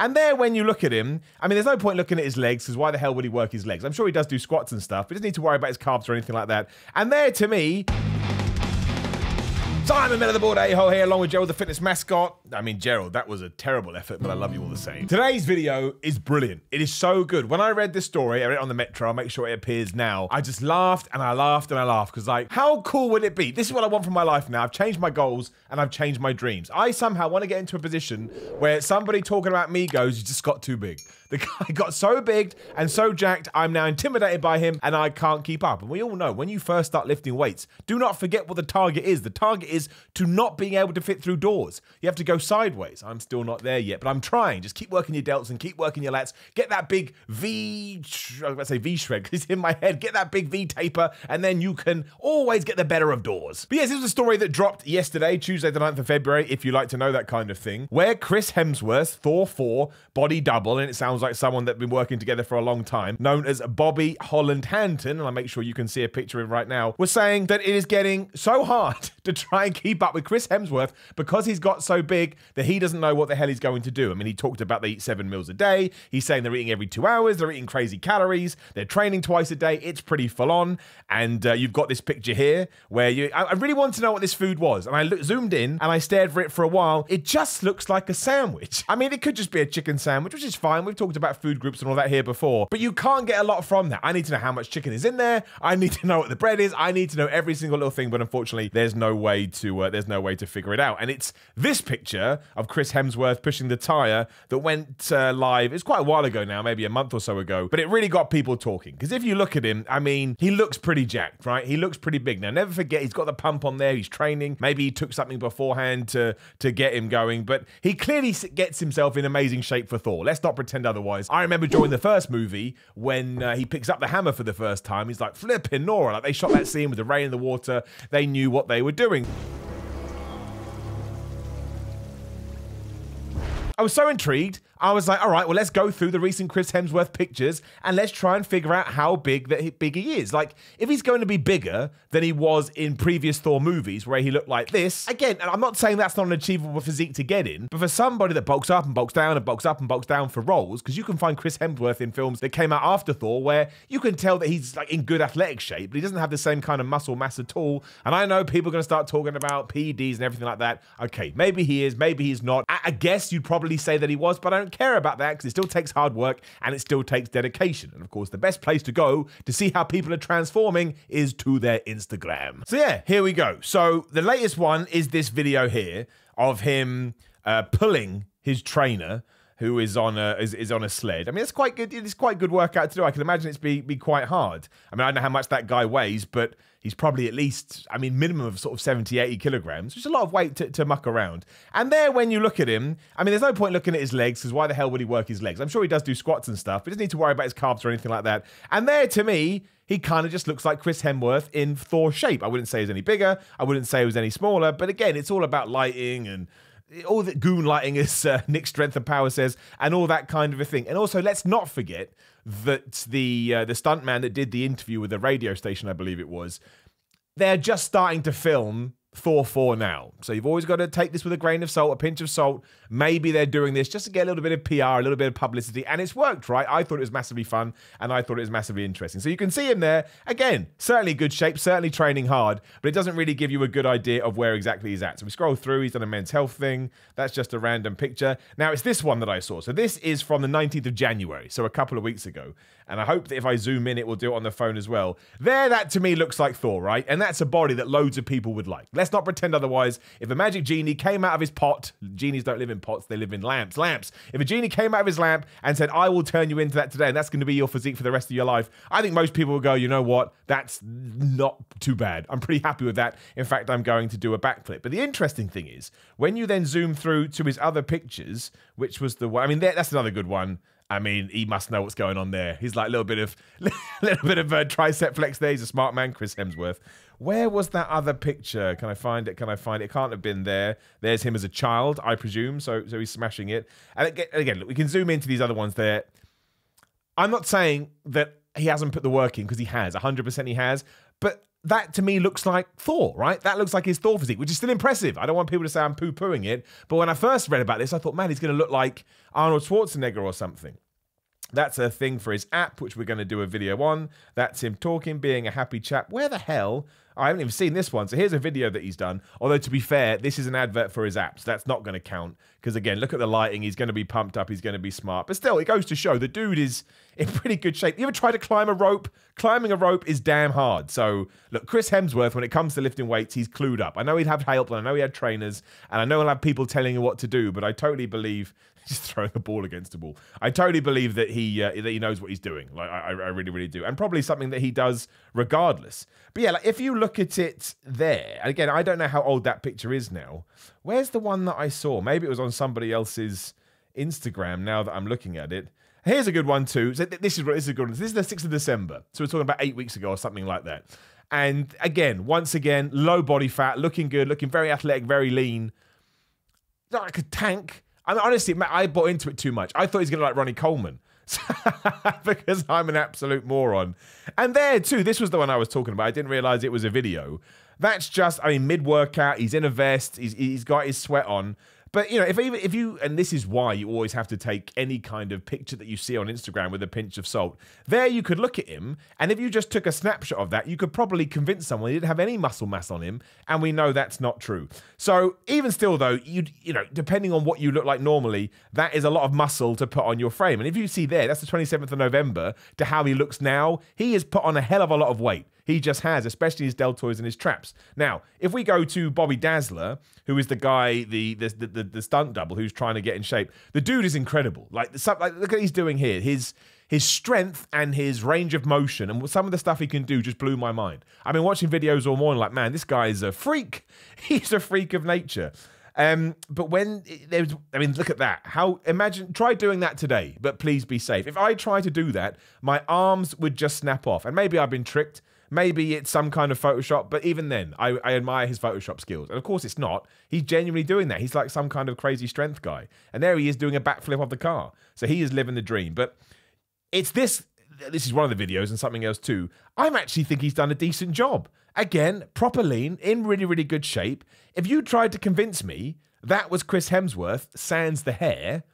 And there, when you look at him, I mean, there's no point looking at his legs because why the hell would he work his legs? I'm sure he does do squats and stuff, but he doesn't need to worry about his calves or anything like that. And there, to me, Simon of the board a-hole here, along with Gerald, the fitness mascot. I mean, Gerald, that was a terrible effort, but I love you all the same. Today's video is brilliant. It is so good. When I read this story, I read it on the Metro, I'll make sure it appears now. I just laughed and I laughed and I laughed because like, how cool would it be? This is what I want from my life now. I've changed my goals and I've changed my dreams. I somehow want to get into a position where somebody talking about me goes, you just got too big. The guy got so big and so jacked, I'm now intimidated by him and I can't keep up. And we all know when you first start lifting weights, do not forget what the target is. The target is to not being able to fit through doors. You have to go sideways. I'm still not there yet, but I'm trying. Just keep working your delts and keep working your lats. Get that big V, I was about to say V shred because it's in my head. Get that big V taper and then you can always get the better of doors. But yes, this was a story that dropped yesterday, Tuesday the 9th of February, if you like to know that kind of thing, where Chris Hemsworth, Thor 4, body double, and it sounds sounds like someone that's been working together for a long time, known as Bobby Holland Hanton, and I make sure you can see a picture of him right now, was saying that it is getting so hard to try and keep up with Chris Hemsworth because he's got so big that he doesn't know what the hell he's going to do. I mean, he talked about they eat seven meals a day. He's saying they're eating every two hours, they're eating crazy calories, they're training twice a day. It's pretty full on. And uh, you've got this picture here where you, I, I really want to know what this food was. And I zoomed in and I stared for it for a while. It just looks like a sandwich. I mean, it could just be a chicken sandwich, which is fine. We've talked talked about food groups and all that here before, but you can't get a lot from that. I need to know how much chicken is in there. I need to know what the bread is. I need to know every single little thing, but unfortunately, there's no way to uh, there's no way to figure it out. And it's this picture of Chris Hemsworth pushing the tire that went uh, live. It's quite a while ago now, maybe a month or so ago, but it really got people talking. Because if you look at him, I mean, he looks pretty jacked, right? He looks pretty big. Now, never forget, he's got the pump on there. He's training. Maybe he took something beforehand to to get him going, but he clearly gets himself in amazing shape for Thor. Let's not pretend otherwise otherwise. I remember during the first movie when uh, he picks up the hammer for the first time, he's like, flipping Nora. Like they shot that scene with the rain and the water. They knew what they were doing. I was so intrigued I was like, all right, well, let's go through the recent Chris Hemsworth pictures and let's try and figure out how big that he, big he is. Like, if he's going to be bigger than he was in previous Thor movies where he looked like this, again, and I'm not saying that's not an achievable physique to get in, but for somebody that bulks up and bulks down and bulks up and bulks down for roles, because you can find Chris Hemsworth in films that came out after Thor where you can tell that he's like in good athletic shape, but he doesn't have the same kind of muscle mass at all. And I know people are going to start talking about PEDs and everything like that. Okay, maybe he is, maybe he's not. I, I guess you'd probably say that he was, but I don't don't care about that because it still takes hard work and it still takes dedication. And of course, the best place to go to see how people are transforming is to their Instagram. So yeah, here we go. So the latest one is this video here of him uh, pulling his trainer who is on a is, is on a sled. I mean, it's quite good. It's quite good workout to do. I can imagine it's be be quite hard. I mean, I don't know how much that guy weighs, but he's probably at least, I mean, minimum of sort of 70, 80 kilograms, which is a lot of weight to, to muck around. And there, when you look at him, I mean, there's no point looking at his legs because why the hell would he work his legs? I'm sure he does do squats and stuff, but he doesn't need to worry about his carbs or anything like that. And there, to me, he kind of just looks like Chris Hemsworth in Thor shape. I wouldn't say he's any bigger. I wouldn't say he was any smaller. But again, it's all about lighting and all that lighting is uh, Nick's Strength and Power says, and all that kind of a thing. And also, let's not forget that the uh, the stuntman that did the interview with the radio station, I believe it was, they're just starting to film 4 4 now. So you've always got to take this with a grain of salt, a pinch of salt. Maybe they're doing this just to get a little bit of PR, a little bit of publicity. And it's worked, right? I thought it was massively fun and I thought it was massively interesting. So you can see him there. Again, certainly good shape, certainly training hard, but it doesn't really give you a good idea of where exactly he's at. So we scroll through, he's done a men's health thing. That's just a random picture. Now it's this one that I saw. So this is from the 19th of January, so a couple of weeks ago. And I hope that if I zoom in, it will do it on the phone as well. There, that to me looks like Thor, right? And that's a body that loads of people would like. Let's not pretend otherwise. If a magic genie came out of his pot, genies don't live in pots, they live in lamps. Lamps. If a genie came out of his lamp and said, I will turn you into that today, and that's going to be your physique for the rest of your life, I think most people would go, you know what? That's not too bad. I'm pretty happy with that. In fact, I'm going to do a backflip. But the interesting thing is, when you then zoom through to his other pictures, which was the one, I mean, that's another good one. I mean, he must know what's going on there. He's like a little bit of little bit of a tricep flex there. He's a smart man, Chris Hemsworth. Where was that other picture? Can I find it? Can I find it? It can't have been there. There's him as a child, I presume. So so he's smashing it. And again, look, we can zoom into these other ones there. I'm not saying that he hasn't put the work in because he has. 100% he has. But that to me looks like Thor, right? That looks like his Thor physique, which is still impressive. I don't want people to say I'm poo pooing it, but when I first read about this, I thought, man, he's going to look like Arnold Schwarzenegger or something. That's a thing for his app, which we're going to do a video on. That's him talking, being a happy chap. Where the hell? I haven't even seen this one. So here's a video that he's done. Although, to be fair, this is an advert for his app. So that's not going to count. Because again, look at the lighting. He's going to be pumped up. He's going to be smart. But still, it goes to show the dude is in pretty good shape. You ever try to climb a rope? Climbing a rope is damn hard. So look, Chris Hemsworth, when it comes to lifting weights, he's clued up. I know he'd have help and I know he had trainers and I know he'll have people telling him what to do. But I totally believe just throwing a ball against a wall. I totally believe that he uh, that he knows what he's doing. Like I, I really, really do, and probably something that he does regardless. But yeah, like if you look at it there, and again, I don't know how old that picture is now. Where's the one that I saw? Maybe it was on somebody else's Instagram. Now that I'm looking at it, here's a good one too. So this is what this is a good one. This is the sixth of December, so we're talking about eight weeks ago or something like that. And again, once again, low body fat, looking good, looking very athletic, very lean, like a tank I mean, honestly, I bought into it too much. I thought he's going to like Ronnie Coleman. because I'm an absolute moron. And there too, this was the one I was talking about. I didn't realize it was a video. That's just, I mean, mid workout, he's in a vest, he's, he's got his sweat on. But you know, if even if you and this is why you always have to take any kind of picture that you see on Instagram with a pinch of salt. There you could look at him, and if you just took a snapshot of that, you could probably convince someone he didn't have any muscle mass on him, and we know that's not true. So even still though, you you know, depending on what you look like normally, that is a lot of muscle to put on your frame. And if you see there, that's the 27th of November to how he looks now, he has put on a hell of a lot of weight. He just has, especially his deltoids and his traps. Now, if we go to Bobby Dazzler, who is the guy, the the, the, the stunt double who's trying to get in shape, the dude is incredible. Like, some, like look at he's doing here. His his strength and his range of motion and some of the stuff he can do just blew my mind. I've been watching videos all morning, like, man, this guy is a freak. He's a freak of nature. Um, but when there's, I mean, look at that. How imagine try doing that today, but please be safe. If I try to do that, my arms would just snap off, and maybe I've been tricked. Maybe it's some kind of Photoshop, but even then, I, I admire his Photoshop skills. And of course, it's not. He's genuinely doing that. He's like some kind of crazy strength guy. And there he is doing a backflip off the car. So he is living the dream. But it's this. This is one of the videos and something else too. I actually think he's done a decent job. Again, proper lean, in really, really good shape. If you tried to convince me that was Chris Hemsworth, sans the hair,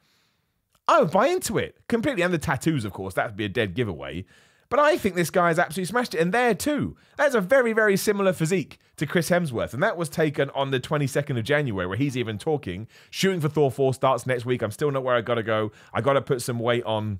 I would buy into it completely. And the tattoos, of course, that would be a dead giveaway. But I think this guy has absolutely smashed it. And there too, that's a very, very similar physique to Chris Hemsworth. And that was taken on the 22nd of January, where he's even talking, shooting for Thor 4 starts next week. I'm still not where I gotta go. I gotta put some weight on.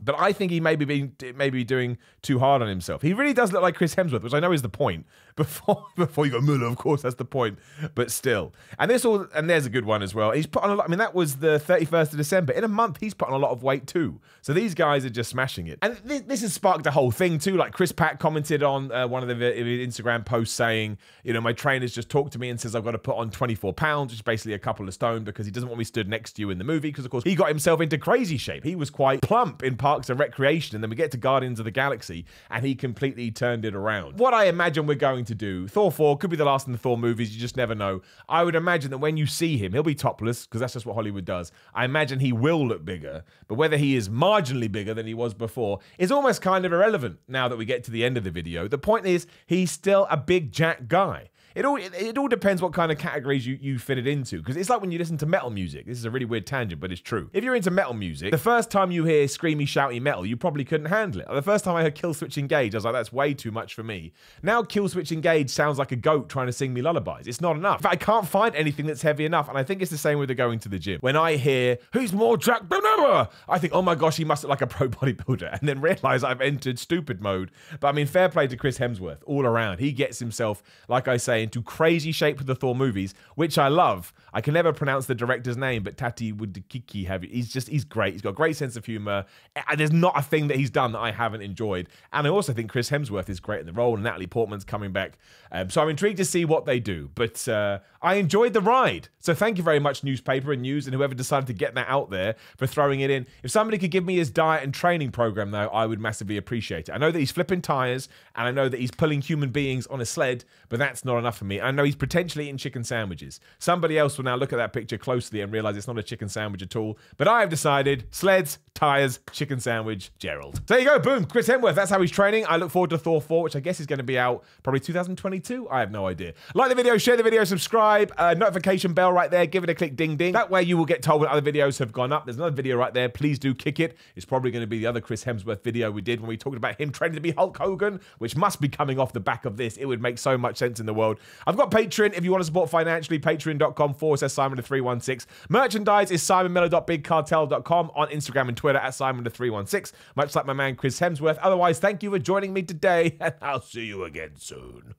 But I think he may be maybe doing too hard on himself. He really does look like Chris Hemsworth, which I know is the point. Before before you go Muller, of course, that's the point. But still, and this all and there's a good one as well. He's put on a lot. I mean, that was the 31st of December. In a month, he's put on a lot of weight too. So these guys are just smashing it. And th- this has sparked a whole thing too. Like Chris Pat commented on uh, one of the v- Instagram posts saying, you know, my trainers just talked to me and says I've got to put on 24 pounds, which is basically a couple of stone because he doesn't want me stood next to you in the movie. Because of course he got himself into crazy shape. He was quite plump in Parks and Recreation, and then we get to Guardians of the Galaxy, and he completely turned it around. What I imagine we're going to do, Thor 4 could be the last in the Thor movies, you just never know. I would imagine that when you see him, he'll be topless, because that's just what Hollywood does. I imagine he will look bigger, but whether he is marginally bigger than he was before is almost kind of irrelevant now that we get to the end of the video. The point is, he's still a big jack guy. It all it, it all depends what kind of categories you, you fit it into. Because it's like when you listen to metal music. This is a really weird tangent, but it's true. If you're into metal music, the first time you hear screamy, shouty metal, you probably couldn't handle it. The first time I heard Killswitch Engage, I was like, that's way too much for me. Now Killswitch Engage sounds like a goat trying to sing me lullabies. It's not enough. I can't find anything that's heavy enough. And I think it's the same with the going to the gym. When I hear, who's more Jack Benama? I think, oh my gosh, he must look like a pro bodybuilder. And then realize I've entered stupid mode. But I mean, fair play to Chris Hemsworth all around. He gets himself, like I say, into crazy shape with the Thor movies, which I love. I can never pronounce the director's name, but Tati Wudikiki, have He's just, he's great. He's got a great sense of humor. And there's not a thing that he's done that I haven't enjoyed. And I also think Chris Hemsworth is great in the role, and Natalie Portman's coming back. Um, so I'm intrigued to see what they do. But uh, I enjoyed the ride. So thank you very much, newspaper and news, and whoever decided to get that out there for throwing it in. If somebody could give me his diet and training program, though, I would massively appreciate it. I know that he's flipping tires, and I know that he's pulling human beings on a sled, but that's not enough for me. I know he's potentially eating chicken sandwiches. Somebody else will now look at that picture closely and realize it's not a chicken sandwich at all. But I have decided sleds tires, chicken sandwich, Gerald. there you go, boom, Chris Hemsworth. That's how he's training. I look forward to Thor 4, which I guess is going to be out probably 2022. I have no idea. Like the video, share the video, subscribe, uh, notification bell right there. Give it a click, ding ding. That way you will get told when other videos have gone up. There's another video right there. Please do kick it. It's probably going to be the other Chris Hemsworth video we did when we talked about him training to be Hulk Hogan, which must be coming off the back of this. It would make so much sense in the world. I've got Patreon. If you want to support financially, patreon.com forward slash Simon316. Merchandise is simonmiller.bigcartel.com on Instagram and Twitter. Twitter at Simon316, much like my man Chris Hemsworth. Otherwise, thank you for joining me today, and I'll see you again soon.